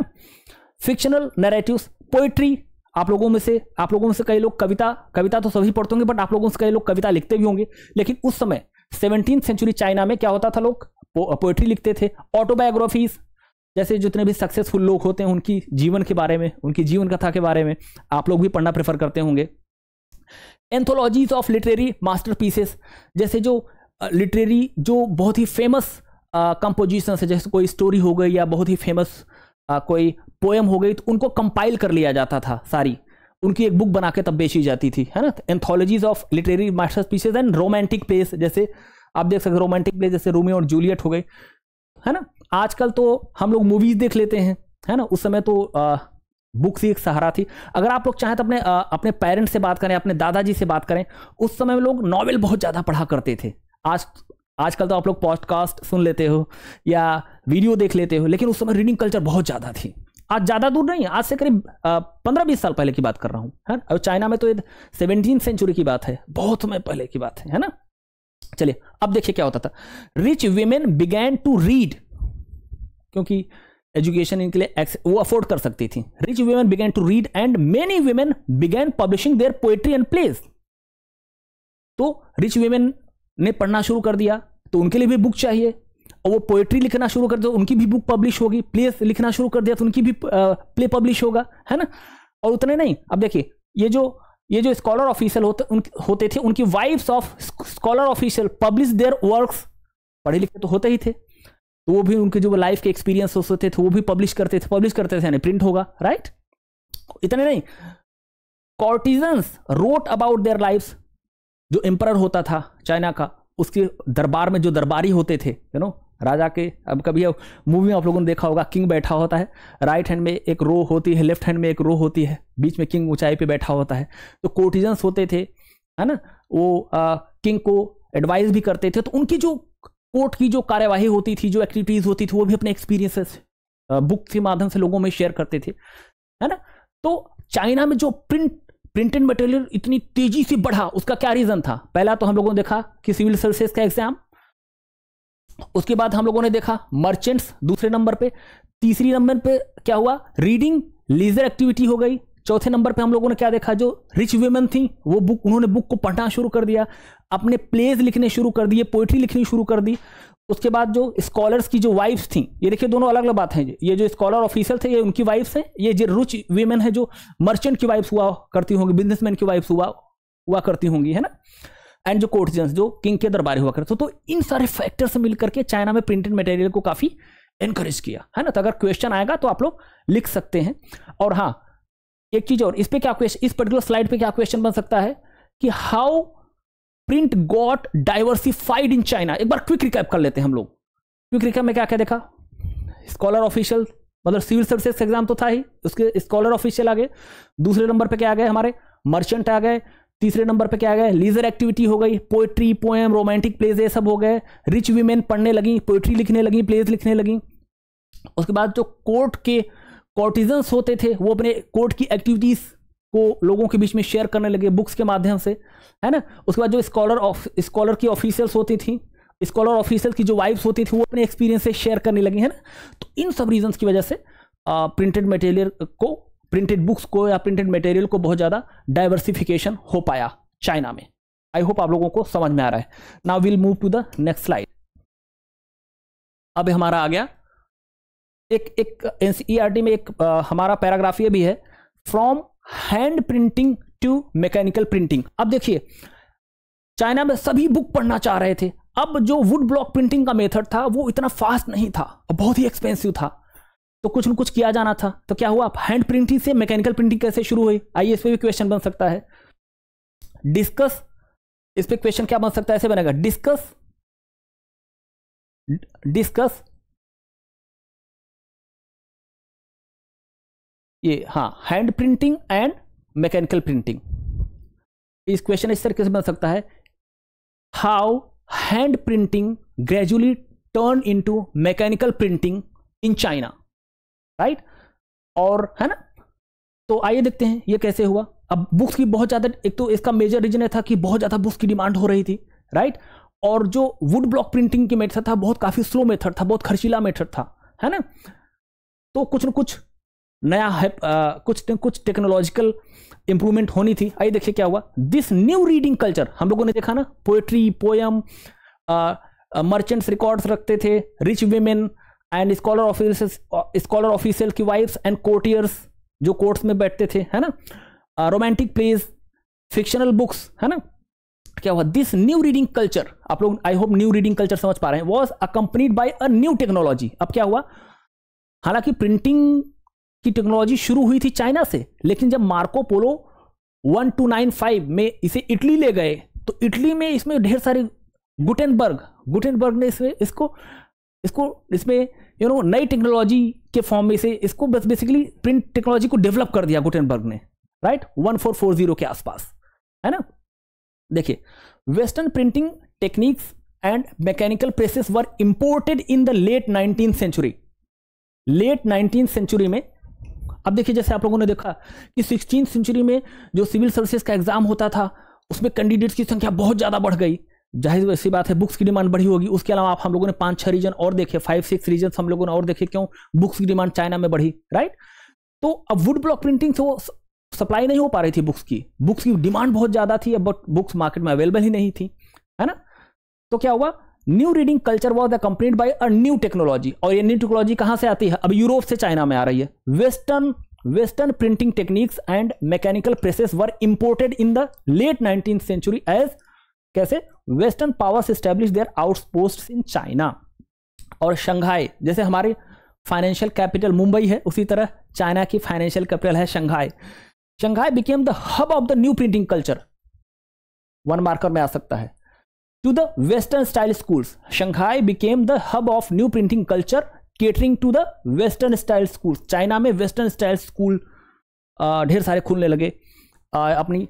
फिक्शनल नरेटिव पोइट्री आप लोगों में से आप लोगों में से कई लोग कविता कविता तो सभी पढ़ते होंगे बट आप लोगों से कई लोग कविता लिखते भी होंगे लेकिन उस समय सेवनटीन सेंचुरी चाइना में क्या होता था लोग पोएट्री लिखते थे ऑटोबायोग्राफीज जैसे जितने भी सक्सेसफुल लोग होते हैं उनकी जीवन के बारे में उनकी जीवन कथा के बारे में आप लोग भी पढ़ना प्रेफर करते होंगे एंथोलॉजीज ऑफ लिटरेरी मास्टरपीसेस जैसे जो लिटरेरी जो बहुत ही फेमस कंपोजिशन है जैसे कोई स्टोरी हो गई या बहुत ही फेमस आ, कोई पोएम हो गई तो उनको कंपाइल कर लिया जाता था सारी उनकी एक बुक बना के तब बेची जाती थी है ना anthologies of literary masterpieces and romantic plays जैसे आप देख सकते रोमांटिक प्लेस जैसे रोमियो और जूलियट हो गए है ना आजकल तो हम लोग मूवीज देख लेते हैं है ना उस समय तो आ, बुक्स ही एक सहारा थी अगर आप लोग चाहें तो अपने आ, अपने पेरेंट्स से बात करें अपने दादाजी से बात करें उस समय लोग नॉवेल बहुत ज़्यादा पढ़ा करते थे आज आजकल तो आप लोग पॉडकास्ट सुन लेते हो या वीडियो देख लेते हो लेकिन उस समय रीडिंग कल्चर बहुत ज़्यादा थी आज ज़्यादा दूर नहीं आज से करीब पंद्रह बीस साल पहले की बात कर रहा हूँ है और चाइना में तो सेवनटीन सेंचुरी की बात है बहुत समय पहले की बात है है ना चलिए अब देखिए क्या होता था rich women began to read क्योंकि एजुकेशन इनके लिए वो अफोर्ड कर सकती थी rich women began to read and many women began publishing their poetry and plays तो रिच वुमेन ने पढ़ना शुरू कर दिया तो उनके लिए भी बुक चाहिए और वो पोएट्री लिखना शुरू कर दो उनकी भी बुक पब्लिश होगी प्लेस लिखना शुरू कर दिया तो उनकी भी प्ले पब्लिश होगा है ना और उतने नहीं अब देखिए ये जो ये जो स्कॉलर ऑफिशियल होते उन, होते थे उनकी wifes of scholar official publish their works पढ़े लिखे तो होते ही थे तो वो भी उनके जो लाइफ के एक्सपीरियंस होते थे तो वो भी पब्लिश करते थे पब्लिश करते थे यानी प्रिंट होगा राइट इतने नहीं courtesans wrote about their life जो एम्पर होता था चाइना का उसके दरबार में जो दरबारी होते थे यू नो राजा के अब कभी मूवी आप लोगों ने देखा होगा किंग बैठा होता है राइट हैंड में एक रो होती है लेफ्ट हैंड में एक रो होती है बीच में किंग ऊंचाई पे बैठा होता है तो कोर्टिजन्स होते थे है ना वो आ, किंग को एडवाइस भी करते थे तो उनकी जो कोर्ट की जो कार्यवाही होती थी जो एक्टिविटीज होती थी वो भी अपने एक्सपीरियंसेस बुक के माध्यम से लोगों में शेयर करते थे है ना तो चाइना में जो प्रिंट प्रिंटेड मटेरियल इतनी तेजी से बढ़ा उसका क्या रीजन था पहला तो हम लोगों ने देखा कि सिविल सर्विसेज का एग्जाम उसके बाद हम लोगों ने देखा मर्चेंट्स दूसरे नंबर पे तीसरी नंबर पे क्या हुआ रीडिंग लेजर एक्टिविटी हो गई चौथे नंबर पे हम लोगों ने क्या देखा जो रिच वीमेन थी वो बुक उन्होंने बुक को पढ़ना शुरू कर दिया अपने प्लेज लिखने शुरू कर दिए पोइट्री लिखनी शुरू कर दी उसके बाद जो स्कॉलर्स की जो वाइफ्स थी ये देखिए दोनों अलग अलग बात हैं ये जो स्कॉलर ऑफिसर थे ये उनकी वाइफ्स हैं ये जो रुच वीमेन है जो मर्चेंट की वाइफ्स हुआ करती होंगी बिजनेसमैन की वाइफ्स हुआ हुआ करती होंगी है ना एंड जो कोर्टिजन जो किंग के दरबारी हुआ करते तो इन सारे फैक्टर्स से मिलकर के चाइना में प्रिंटेड मटेरियल को काफ़ी इनकरेज किया है ना तो अगर क्वेश्चन आएगा तो आप लोग लिख सकते हैं और हाँ एक चीज और इस पे क्या क्वेश्चन इस पर्टिकुलर स्लाइड पे क्या क्वेश्चन बन सकता है कि how print got diversified in China एक बार क्विक रिकैप कर लेते हैं हम लोग क्विक रिकैप में क्या क्या देखा स्कॉलर ऑफिशियल मतलब सिविल सर्विसेज एग्जाम तो था ही उसके स्कॉलर ऑफिशियल आ गए दूसरे नंबर पे क्या आ गए हमारे मर्चेंट आ गए तीसरे नंबर पे क्या आ गए लीजर एक्टिविटी हो गई पोएट्री पोएम रोमांटिक प्लेज ये सब हो गए रिच वीमेन पढ़ने लगी पोएट्री लिखने लगी प्लेज लिखने लगी उसके बाद जो कोर्ट के कोर्टिजन्स होते थे वो अपने कोर्ट की एक्टिविटीज को लोगों के बीच में शेयर करने लगे बुक्स के माध्यम से है ना उसके बाद जो स्कॉलर स्कॉलर की ऑफिसर्स होती थी स्कॉलर ऑफिसर की जो वाइफ्स होती थी वो अपने एक्सपीरियंस से शेयर करने लगी है ना तो इन सब रीजंस की वजह से प्रिंटेड मटेरियल को प्रिंटेड बुक्स को या प्रिंटेड मटेरियल को बहुत ज़्यादा डाइवर्सिफिकेशन हो पाया चाइना में आई होप आप लोगों को समझ में आ रहा है now will move to the next slide अब हमारा आ गया एक एक एन e में एक आ, हमारा पैराग्राफ ये भी है from hand printing to mechanical printing अब देखिए चाइना में सभी बुक पढ़ना चाह रहे थे अब जो वुड ब्लॉक प्रिंटिंग का मेथड था वो इतना फास्ट नहीं था और बहुत ही एक्सपेंसिव था तो कुछ न कुछ किया जाना था तो क्या हुआ हैंड प्रिंटिंग से मैकेनिकल प्रिंटिंग कैसे शुरू हुई आइए इस पर भी क्वेश्चन बन सकता है डिस्कस इस पर क्वेश्चन क्या बन सकता है ऐसे बनेगा डिस्कस डिस्कस ये हाँ hand printing and mechanical printing इस क्वेश्चन इस तरीके से बन सकता है how hand printing gradually turn into mechanical printing in China right और है ना तो आइए देखते हैं ये कैसे हुआ अब बुक्स की बहुत ज़्यादा एक तो इसका मेजर रीजन था कि बहुत ज़्यादा बुक्स की डिमांड हो रही थी राइट और जो वुड ब्लॉक प्रिंटिंग की मेथड था बहुत काफ़ी स्लो मेथड था बहुत खर्चीला मेथड था है ना तो कुछ ना कुछ नया है, आ, कुछ कुछ टेक्नोलॉजिकल इंप्रूवमेंट होनी थी आइए देखिए क्या हुआ दिस न्यू रीडिंग कल्चर हम लोगों ने देखा ना पोएट्री पोयम मर्चेंट्स रिकॉर्ड्स रखते थे rich women and scholar office scholar official की वाइफ्स एंड कोर्टियर्स जो कोर्ट्स में बैठते थे है ना रोमांटिक प्लेज फिक्शनल बुक्स है ना क्या हुआ दिस न्यू रीडिंग कल्चर आप लोग I hope new reading culture समझ पा रहे हैं was accompanied by a new technology अब क्या हुआ हालांकि प्रिंटिंग की टेक्नोलॉजी शुरू हुई थी चाइना से लेकिन जब मार्को पोलो 1295 में इसे इटली ले गए तो इटली में इसमें ढेर सारे गुटेनबर्ग गुटेनबर्ग ने इसमें इसको इसको इसमें यू नो नई टेक्नोलॉजी के फॉर्म में से इसको बस बेसिकली प्रिंट टेक्नोलॉजी को डेवलप कर दिया गुटेनबर्ग ने राइट जीरो के आसपास है ना देखिए western printing techniques and mechanical presses were imported in the late nineteen century late nineteen century में अब देखिए जैसे आप लोगों ने देखा कि सिक्सटीन सेंचुरी में जो सिविल सर्विसेज का एग्जाम होता था उसमें कैंडिडेट्स की संख्या बहुत ज़्यादा बढ़ गई जाहिर वैसी बात है बुक्स की डिमांड बढ़ी होगी उसके अलावा आप हम लोगों ने पांच छह रीजन और देखे फाइव सिक्स रीजन हम लोगों ने और देखे क्यों बुक्स की डिमांड चाइना में बढ़ी राइट तो अब वुड ब्लॉक प्रिंटिंग से वो सप्लाई नहीं हो पा रही थी बुक्स की बुक्स की डिमांड बहुत ज़्यादा थी बट बुक्स मार्केट में अवेलेबल ही नहीं थी है ना तो क्या हुआ new reading culture was accompanied by a new technology और ये न्यू टेक्नोलॉजी कहां से आती है अब यूरोप से चाइना में आ रही है western western printing techniques and mechanical presses were imported in the late nineteen century as कैसे western powers establish their outpost in China और शंघाई जैसे हमारी फाइनेंशियल कैपिटल मुंबई है उसी तरह चाइना की फाइनेंशियल कैपिटल है Shanghai Shanghai became the hub of the new printing culture one marker में आ सकता है to the western style schools. Shanghai became the hub of new printing culture catering to the western style school China में वेस्टर्न स्टाइल स्कूल ढेर सारे खुलने लगे अपनी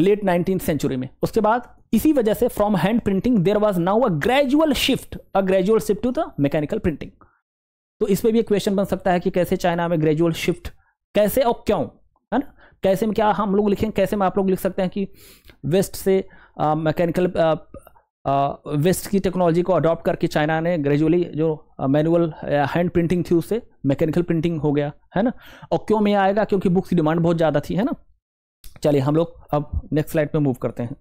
लेट नाइनटीन सेंचुरी में उसके बाद इसी वजह से from hand printing there was now a gradual shift a gradual shift to the mechanical printing तो इसमें भी एक क्वेश्चन बन सकता है कि कैसे चाइना में ग्रेजुअल शिफ्ट कैसे और क्यों है ना कैसे में क्या हम लोग लिखें कैसे में आप लोग लिख सकते हैं कि वेस्ट से मैकेनिकल वेस्ट की टेक्नोलॉजी को अडॉप्ट करके चाइना ने ग्रेजुअली जो मैनुअल हैंड प्रिंटिंग थी उससे मैकेनिकल प्रिंटिंग हो गया है ना और क्यों में आएगा क्योंकि बुक्स की डिमांड बहुत ज़्यादा थी है ना चलिए हम लोग अब नेक्स्ट स्लाइड पे मूव करते हैं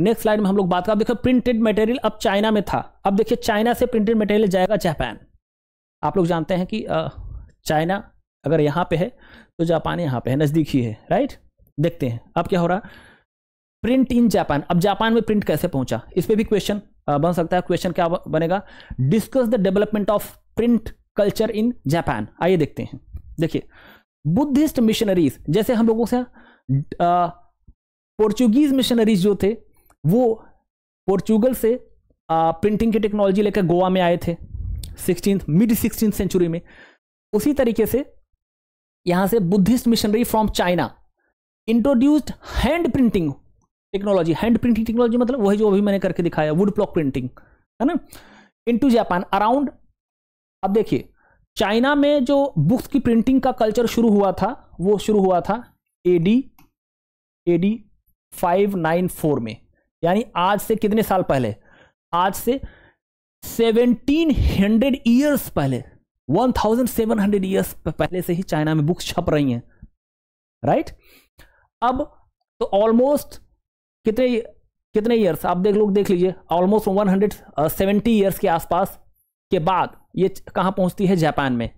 नेक्स्ट स्लाइड में हम लोग बात कर देखो प्रिंटेड मटेरियल अब चाइना में था अब देखिए चाइना से प्रिंटेड मटेरियल जाएगा जापान आप लोग जानते हैं कि चाइना अगर यहाँ पे है तो जापान यहाँ पे है नज़दीक ही है राइट देखते हैं अब क्या हो रहा प्रिंट इन जापान अब जापान में प्रिंट कैसे पहुंचा इस पर भी क्वेश्चन बन सकता है क्वेश्चन क्या बनेगा discuss the development of print culture in Japan आइए देखते हैं देखिए बुद्धिस्ट मिशनरीज जैसे हम लोगों से पोर्चुगीज मिशनरीज जो थे वो पोर्चुगल से आ, प्रिंटिंग की टेक्नोलॉजी लेकर गोवा में आए थे सिक्सटीन मिड सिक्सटीन सेंचुरी में उसी तरीके से यहां से Buddhist missionary from China introduced hand printing technology hand printing technology मतलब वही जो अभी मैंने करके दिखाया वुड ब्लॉक प्रिंटिंग है ना इन टू जापान अराउंड अब देखिए चाइना में जो बुक्स की प्रिंटिंग का कल्चर शुरू हुआ था वो शुरू हुआ था A D A D five nine four में यानी आज से कितने साल पहले आज से सेवनटीन हंड्रेड ईयर्स पहले one thousand seven hundred years पहले से ही चाइना में बुक्स छप रही हैं राइट अब तो ऑलमोस्ट कितने कितने ईयर्स आप देख लोग देख लीजिए almost one hundred seventy years के आसपास के बाद ये कहाँ पहुँचती है जापान में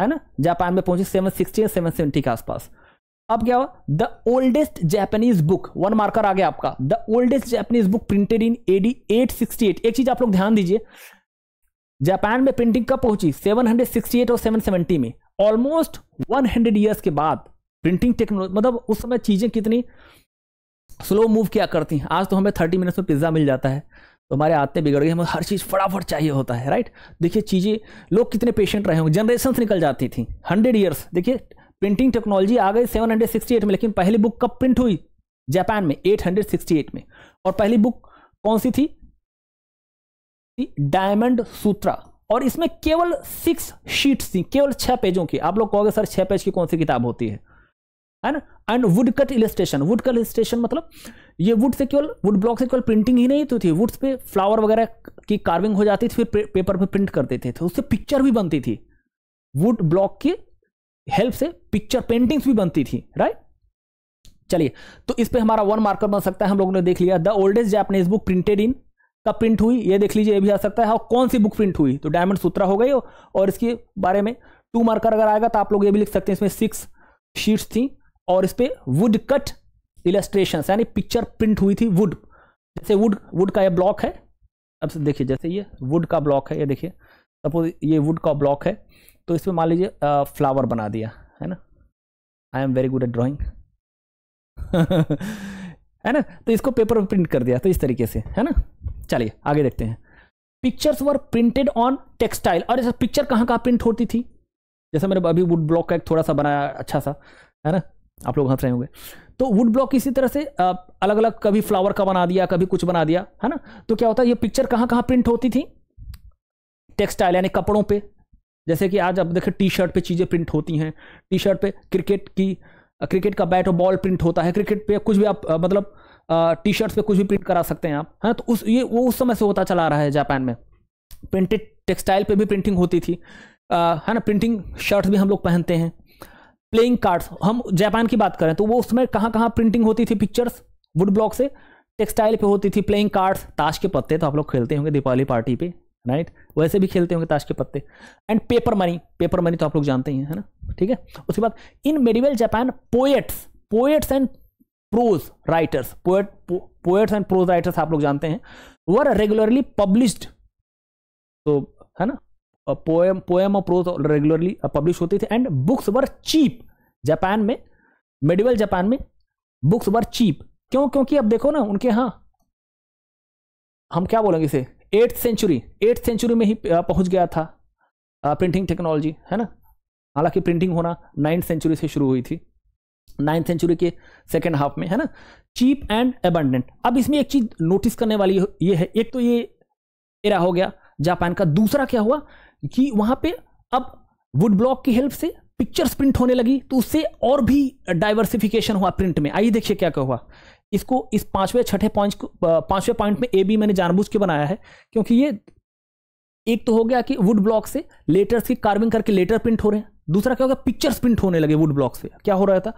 है ना जापान में पहुंची सेवन सिक्सटी या सेवन सेवेंटी के आसपास अब क्या हुआ the oldest Japanese book one marker आ गया आपका the oldest Japanese book printed in AD eight एक चीज आप लोग ध्यान दीजिए जापान में प्रिंटिंग कब पहुंची सेवन हंड्रेड सिक्सटी एट और सेवन सेवेंटी में ऑलमोस्ट वन हंड्रेड ईयर्स के बाद प्रिंटिंग टेक्नोलॉजी मतलब उस समय चीजें कितनी स्लो मूव क्या करती हैं आज तो हमें थर्टी मिनट्स में पिज़्ज़ा मिल जाता है तो हमारे आते बिगड़ गए हमें हर चीज़ फटाफट चाहिए होता है राइट देखिए चीज़ें लोग कितने पेशेंट रहे होंगे जनरेशन निकल जाती थी हंड्रेड ईयर्स देखिए प्रिंटिंग टेक्नोलॉजी आ गई एट में लेकिन पहली बुक कब प्रिंट हुई जापान में एट में और पहली बुक कौन सी थी डायमंड सूत्रा और इसमें केवल सिक्स शीट्स थी केवल छः पेजों की आप लोग कहोगे सर छः पेज की कौन सी किताब होती है है ना and wood cut illustration wood cut illustration मतलब ये वुड से केवल वुड ब्लॉक से केवल प्रिंटिंग ही नहीं तो थी वुड्स पे फ्लावर वगैरह की कार्विंग हो जाती थी फिर पेपर पे प्रिंट करते थे तो उससे पिक्चर भी बनती थी वुड ब्लॉक की हेल्प से पिक्चर पेंटिंग्स भी बनती थी राइट चलिए तो इस पर हमारा वन मार्कर बन सकता है हम लोगों ने देख लिया the oldest Japanese book printed in कब प्रिंट हुई ये देख लीजिए ये भी आ सकता है और कौन सी बुक प्रिंट हुई तो डायमंड सूत्रा हो गई और इसके बारे में टू मार्कर अगर आएगा तो आप लोग ये भी लिख सकते हैं इसमें सिक्स शीट्स थी और इस पर वुड कट इलस्ट्रेशन यानी पिक्चर प्रिंट हुई थी वुड जैसे वुड वुड का यह ब्लॉक है अब देखिए जैसे ये वुड का ब्लॉक है ये देखिए सपोज ये वुड का ब्लॉक है तो इसमें मान लीजिए फ्लावर बना दिया है ना I am very good at drawing है ना तो इसको पेपर पर प्रिंट कर दिया तो इस तरीके से है ना चलिए आगे देखते हैं pictures were printed on textile और ऐसा पिक्चर कहाँ कहाँ प्रिंट होती थी जैसे मैंने अभी वुड ब्लॉक का एक थोड़ा सा बनाया अच्छा सा है ना आप लोग हंस रहे होंगे तो वुड ब्लॉक इसी तरह से अलग अलग कभी फ्लावर का बना दिया कभी कुछ बना दिया है ना तो क्या होता है ये पिक्चर कहाँ कहाँ प्रिंट होती थी टेक्सटाइल यानी कपड़ों पे जैसे कि आज आप देखें टी शर्ट पे चीज़ें प्रिंट होती हैं टी शर्ट पे क्रिकेट की क्रिकेट का बैट और बॉल प्रिंट होता है क्रिकेट पे कुछ भी आप मतलब टी शर्ट पे कुछ भी प्रिंट करा सकते हैं आप है तो उस ये वो उस समय से होता चला रहा है जापान में प्रिंटेड टेक्सटाइल पे भी प्रिंटिंग होती थी है ना प्रिंटिंग शर्ट भी हम लोग पहनते हैं प्लेइंग कार्ड्स हम जापान की बात करें तो वो उसमें कहाँ कहाँ प्रिंटिंग होती थी पिक्चर्स वुड ब्लॉक से टेक्सटाइल पे होती थी प्लेइंग कार्ड्स ताश के पत्ते तो आप लोग खेलते होंगे दीपावली पार्टी पे राइट वैसे भी खेलते होंगे ताश के पत्ते and paper money paper money तो आप लोग जानते ही है ना ठीक है उसके बाद in medieval Japan poets poets and prose writers poet poets and prose writers आप लोग जानते हैं वर रेगुलरली पब्लिश्ड तो है ना पोएम पोएम और प्रोज रेगुलरली पब्लिश होती थी and books were cheap Japan में मेडिवल जापान में बुक्स वर चीप क्यों क्योंकि अब देखो ना उनके यहाँ हम क्या बोलेंगे इसे एट्थ सेंचुरी एट्थ सेंचुरी में ही पहुंच गया था प्रिंटिंग टेक्नोलॉजी है ना हालांकि प्रिंटिंग होना नाइन्थ सेंचुरी से शुरू हुई थी नाइन्थ सेंचुरी के सेकेंड हाफ में है ना चीप एंड एबंडेंट अब इसमें एक चीज नोटिस करने वाली ये है एक तो ये एरा हो गया जापान का दूसरा क्या हुआ कि वहां पे अब वुड ब्लॉक की हेल्प से पिक्चर्स प्रिंट होने लगी तो उससे और भी डाइवर्सिफिकेशन हुआ प्रिंट में आइए देखिए क्या क्या हुआ इसको इस पांचवें छठे पॉइंट पांचवें पॉइंट में ए बी मैंने जानबूझ के बनाया है क्योंकि ये एक तो हो गया कि वुड ब्लॉक से लेटर्स की कार्विंग करके लेटर प्रिंट हो रहे हैं दूसरा क्या हो गया पिक्चर्स प्रिंट होने लगे वुड ब्लॉक से क्या हो रहा था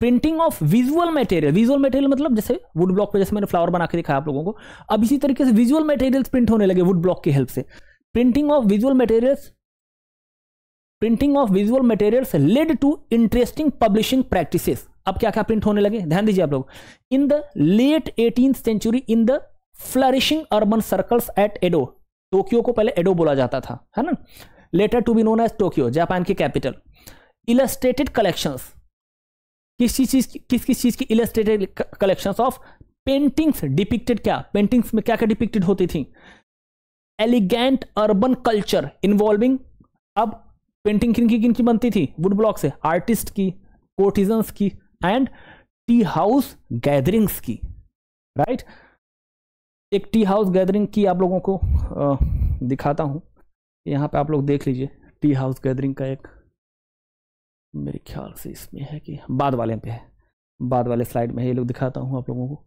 printing of visual material visual material मतलब जैसे वुड ब्लॉक पे जैसे मैंने फ्लावर बना के दिखाया आप लोगों को अब इसी तरीके से विजुअल मटेरियल प्रिंट होने लगे वुड ब्लॉक की हेल्प से printing of visual materials printing of visual materials led to interesting publishing practices अब क्या क्या प्रिंट होने लगे ध्यान दीजिए आप लोग in the late eighteen century in the flourishing urban circles at Edo Tokyo को पहले एडो बोला जाता था है ना later to be known as Tokyo Japan की कैपिटल इलस्ट्रेटेड कलेक्शन किस चीज किस किस चीज की illustrated collection of paintings depicted क्या पेंटिंग्स में क्या क्या डिपिक्टेड होती थी एलिगेंट अर्बन कल्चर इन्वॉल्विंग अब पेंटिंग किन की किन की बनती थी वुड ब्लॉक से आर्टिस्ट की कोर्टिजन्स की एंड टी हाउस गैदरिंग्स की राइट right? एक टी हाउस गैदरिंग की आप लोगों को आ, दिखाता हूँ यहाँ पे आप लोग देख लीजिए टी हाउस गैदरिंग का एक मेरे ख्याल से इसमें है कि बाद वाले पे है बाद वाले स्लाइड में है ये लोग दिखाता हूँ आप लोगों को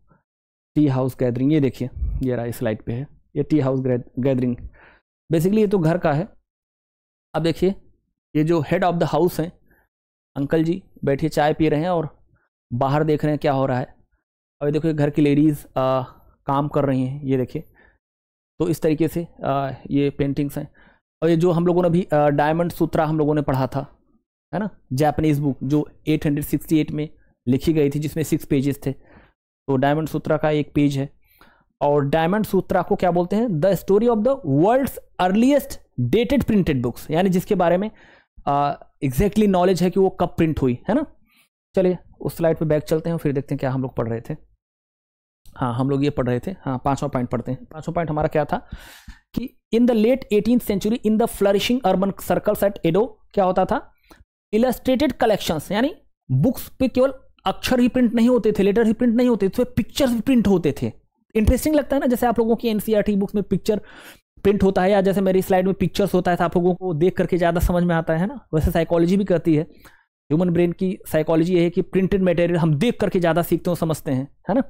टी हाउस गैदरिंग ये देखिए ये रहा स्लाइड पे है ये टी हाउस गैदरिंग बेसिकली ये तो घर का है अब देखिए ये जो हेड ऑफ द हाउस हैं अंकल जी बैठे चाय पी रहे हैं और बाहर देख रहे हैं क्या हो रहा है अब देखो घर की लेडीज़ काम कर रही हैं ये देखिए तो इस तरीके से आ, ये पेंटिंग्स हैं और ये जो हम लोगों ने अभी डायमंड सूत्रा हम लोगों ने पढ़ा था है ना जापानीज़ बुक जो 868 में लिखी गई थी जिसमें सिक्स पेजेस थे तो डायमंड सूत्रा का एक पेज है और डायमंड सूत्रा को क्या बोलते हैं the story of the world's earliest dated printed books यानी जिसके बारे में एग्जैक्टली uh, नॉलेज है कि वो कब प्रिंट हुई है ना चलिए उस स्लाइड पे बैक चलते हैं फिर देखते हैं क्या हम लोग पढ़ रहे थे हाँ हम लोग ये पढ़ रहे थे हाँ पांचवा पॉइंट पढ़ते हैं पांचवा पॉइंट हमारा क्या था कि in the late eighteen century in the flourishing urban circles at Edo क्या होता था इलस्ट्रेटेड कलेक्शन यानी बुक्स पे केवल अक्षर ही प्रिंट नहीं होते थे लेटर ही प्रिंट नहीं होते थे पिक्चर्स तो भी प्रिंट होते थे इंटरेस्टिंग लगता है ना जैसे आप लोगों की एनसीईआरटी बुक्स e में पिक्चर प्रिंट होता है या जैसे मेरी स्लाइड में पिक्चर्स होता है तो आप लोगों को देख करके ज़्यादा समझ में आता है ना वैसे साइकोलॉजी भी करती है ह्यूमन ब्रेन की साइकोलॉजी ये है कि प्रिंटेड मटेरियल हम देख करके ज़्यादा सीखते हैं समझते हैं है ना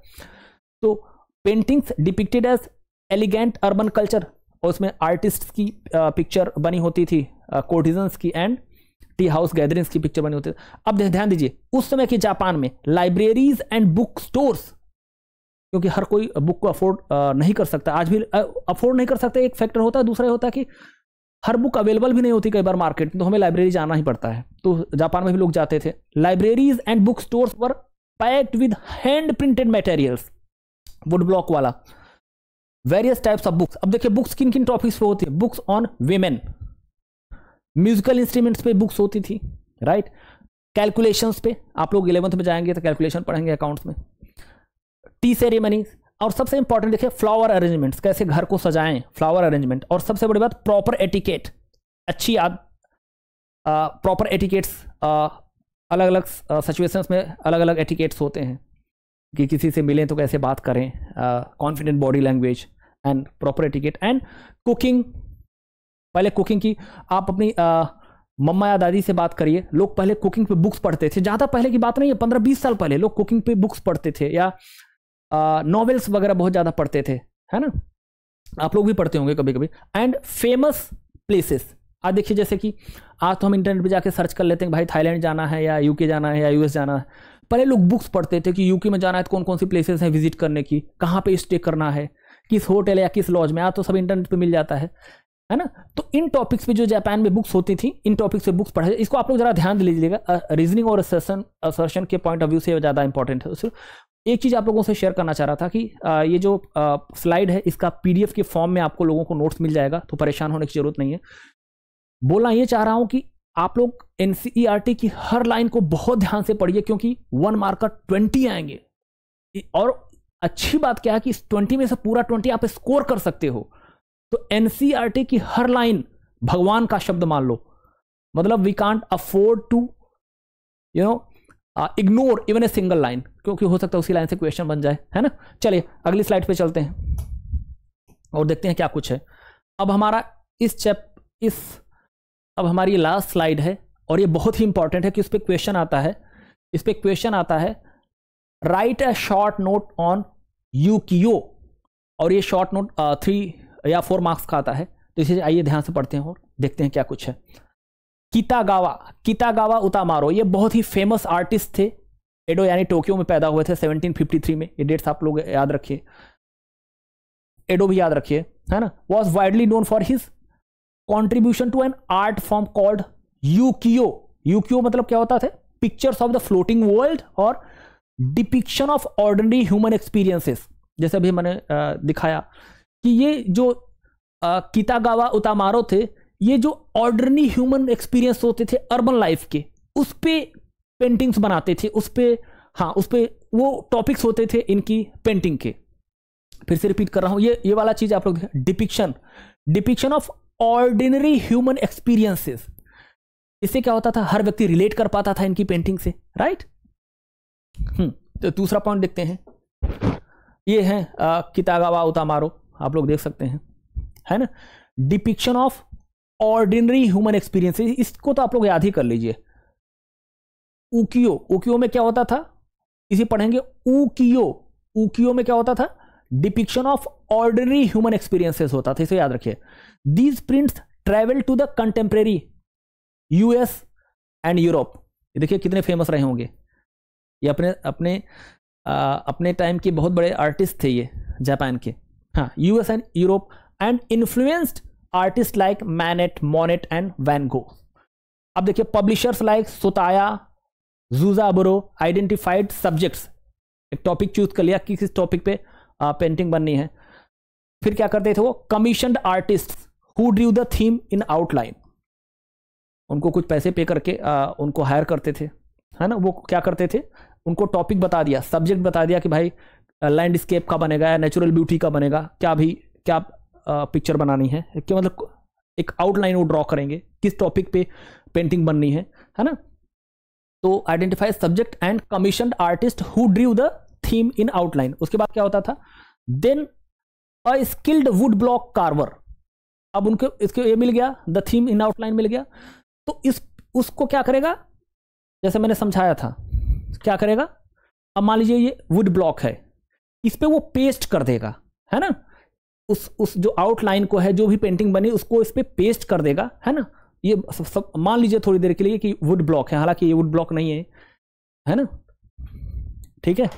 तो paintings depicted as elegant urban culture और उसमें आर्टिस्ट की पिक्चर बनी होती थी कोर्टिजन्स की एंड टी हाउस गैदरिंग्स की पिक्चर बनी होती थी अब ध्यान दीजिए उस समय के जापान में लाइब्रेरीज एंड बुक स्टोर्स क्योंकि हर कोई बुक को अफोर्ड नहीं कर सकता आज भी अफोर्ड नहीं कर सकता एक फैक्टर होता है दूसरा होता है कि हर बुक अवेलेबल भी नहीं होती कई बार मार्केट में तो हमें लाइब्रेरी जाना ही पड़ता है तो जापान में भी लोग जाते थे लाइब्रेरीज एंड बुक स्टोर्स पर packed with hand printed materials wood block वाला वेरियस टाइप्स ऑफ बुक्स अब देखिए बुक्स किन किन टॉपिक्स पे होती है books on women musical instruments पे बुक्स होती थी राइट right? कैलकुलेशंस पे आप लोग इलेवंथ में जाएंगे तो कैलकुलेशन पढ़ेंगे अकाउंट्स में टी सेरेमनी और सबसे इंपॉर्टेंट देखिए फ्लावर अरेंजमेंट्स कैसे घर को सजाएं फ्लावर अरेंजमेंट और सबसे बड़ी बात प्रॉपर एटिकेट अच्छी याद प्रॉपर एटिकेट्स अलग अलग सिचुएशंस में अलग अलग एटिकेट्स होते हैं कि किसी से मिलें तो कैसे बात करें confident body language and proper etiquette and cooking पहले कुकिंग की आप अपनी मम्मा या दादी से बात करिए लोग पहले कुकिंग पे बुक्स पढ़ते थे ज़्यादा पहले की बात नहीं है पंद्रह बीस साल पहले लोग कुकिंग पे बुक्स पढ़ते थे या नॉवेल्स वगैरह बहुत ज़्यादा पढ़ते थे है ना आप लोग भी पढ़ते होंगे कभी कभी एंड फेमस प्लेसेस आज देखिए जैसे कि आज तो हम इंटरनेट पे जाके सर्च कर लेते हैं भाई थाईलैंड जाना है या यूके जाना है या यूएस जाना है पहले लोग बुक्स पढ़ते थे कि यूके में जाना है तो कौन कौन सी प्लेसेस हैं विजिट करने की कहाँ पे स्टे करना है किस होटल या किस लॉज में आज तो सब इंटरनेट पर मिल जाता है है ना तो इन टॉपिक्स पे जो जापान में बुक्स होती थी इन टॉपिक्स पे बुक्स पढ़ा इसको आप लोग जरा ध्यान दे लीजिएगा रीजनिंग और असर्शन असर्शन के पॉइंट ऑफ व्यू से ज़्यादा इंपॉर्टेंट है एक चीज़ आप लोगों से शेयर करना चाह रहा था कि आ, ये जो आ, स्लाइड है इसका पीडीएफ के फॉर्म में आपको लोगों को नोट्स मिल जाएगा तो परेशान होने की ज़रूरत नहीं है बोलना ये चाह रहा हूँ कि आप लोग एन e की हर लाइन को बहुत ध्यान से पढ़िए क्योंकि वन मार्क का ट्वेंटी आएंगे और अच्छी बात क्या है कि इस ट्वेंटी में से पूरा ट्वेंटी आप स्कोर कर सकते हो तो एन e की हर लाइन भगवान का शब्द मान लो मतलब we can't afford to you know ignore even a single line क्योंकि हो सकता है उसी लाइन से क्वेश्चन बन जाए है ना चलिए अगली स्लाइड पे चलते हैं और देखते हैं क्या कुछ है अब हमारा इस चैप इस अब हमारी लास्ट स्लाइड है और ये बहुत ही इंपॉर्टेंट है कि उस पर क्वेश्चन आता है इस पर क्वेश्चन आता है write a short note on you और ये शॉर्ट नोट थ्री या फोर मार्क्स का आता है तो इसे आइए ध्यान से पढ़ते हैं और देखते हैं क्या कुछ है कितागावा कितागावा उतामारो ये बहुत ही फेमस आर्टिस्ट थे एडो यानी टोक्यो में पैदा हुए थे 1753 में ये डेट्स आप लोग याद रखिए एडो भी याद रखिए है ना was widely known for his contribution to an art form called ukiyo ukiyo मतलब क्या होता था pictures of the floating world और depiction of ordinary human experiences जैसे अभी मैंने दिखाया कि ये जो कितागावा उतामारो थे ये जो ऑर्डनरी ह्यूमन एक्सपीरियंस होते थे अर्बन लाइफ के उस पर पेंटिंग्स बनाते थे उस पर हाँ उस पर वो टॉपिक्स होते थे इनकी पेंटिंग के फिर से रिपीट कर रहा हूँ ये ये वाला चीज़ आप लोग depiction depiction of ordinary human experiences इससे क्या होता था हर व्यक्ति रिलेट कर पाता था इनकी पेंटिंग से राइट हम्म, तो दूसरा पॉइंट देखते हैं ये है कितागावा उतामारो आप लोग देख सकते हैं है ना depiction of ordinary human experience इसको तो आप लोग याद ही कर लीजिए उकियो उकियो में क्या होता था इसे पढ़ेंगे उकियो उकियो में क्या होता था depiction of ordinary human experiences होता था इसे याद रखिए these prints travel to the contemporary US and Europe देखिए कितने फेमस रहे होंगे ये अपने अपने आ, अपने टाइम के बहुत बड़े आर्टिस्ट थे ये जापान के हाँ US and Europe and influenced artist like Manet Monet and Van Gogh अब देखिए publishers like Tsutaya Juzaburo identified subjects एक टॉपिक चूज कर लिया किस टॉपिक पे आ, पेंटिंग बननी है फिर क्या करते थे वो commission artist who drew the theme in outline उनको कुछ पैसे पे करके आ, उनको हायर करते थे है ना वो क्या करते थे उनको टॉपिक बता दिया सब्जेक्ट बता दिया कि भाई लैंडस्केप का बनेगा या नेचुरल ब्यूटी का बनेगा क्या भी क्या पिक्चर बनानी है क्या मतलब एक आउटलाइन वो ड्रॉ करेंगे किस टॉपिक पे पेंटिंग बननी है है ना तो identify subject and commission artist who drew the theme in outline उसके बाद क्या होता था then a skilled wood block carver अब उनके इसके ये मिल गया द थीम इन आउटलाइन मिल गया तो इस उसको क्या करेगा जैसे मैंने समझाया था क्या करेगा अब मान लीजिए ये वुड ब्लॉक है इस पर वो पेस्ट कर देगा है ना उस उस जो आउटलाइन को है जो भी पेंटिंग बनी उसको इस पर पे पेस्ट कर देगा है ना ये सब, सब मान लीजिए थोड़ी देर के लिए कि वुड ब्लॉक है हालांकि ये वुड ब्लॉक नहीं है है ना ठीक है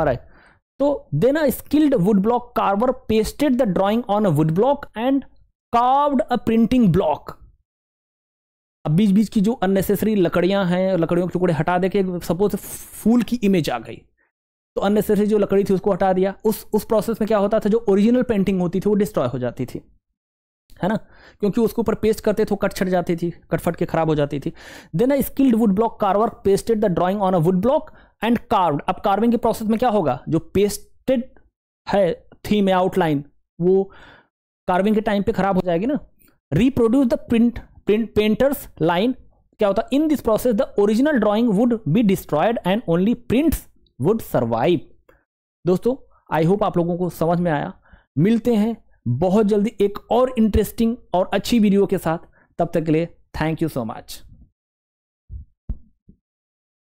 और तो then a skilled wood block carver pasted the drawing on a wood block and carved a printing block अब बीच बीच की जो अननेसेसरी लकड़ियां हैं लकड़ियों के टुकड़े हटा दे के सपोज फूल की इमेज आ गई तो अननेसेसरी जो लकड़ी थी उसको हटा दिया उस उस प्रोसेस में क्या होता था जो ओरिजिनल पेंटिंग होती थी वो डिस्ट्रॉय हो जाती थी है ना क्योंकि उसके ऊपर पेस्ट करते थे तो कट छट जाती थी कटफट के खराब हो जाती थी then a skilled wood block carver pasted the drawing on a wood block and carve अब कार्विंग के प्रोसेस में क्या होगा जो पेस्टेड है थीम या आउटलाइन वो कार्विंग के टाइम पे खराब हो जाएगी ना reproduce the print print painters line क्या होता in this process the original drawing would be destroyed and only prints would survive दोस्तों आई होप आप लोगों को समझ में आया मिलते हैं बहुत जल्दी एक और इंटरेस्टिंग और अच्छी वीडियो के साथ तब तक के लिए थैंक यू सो मच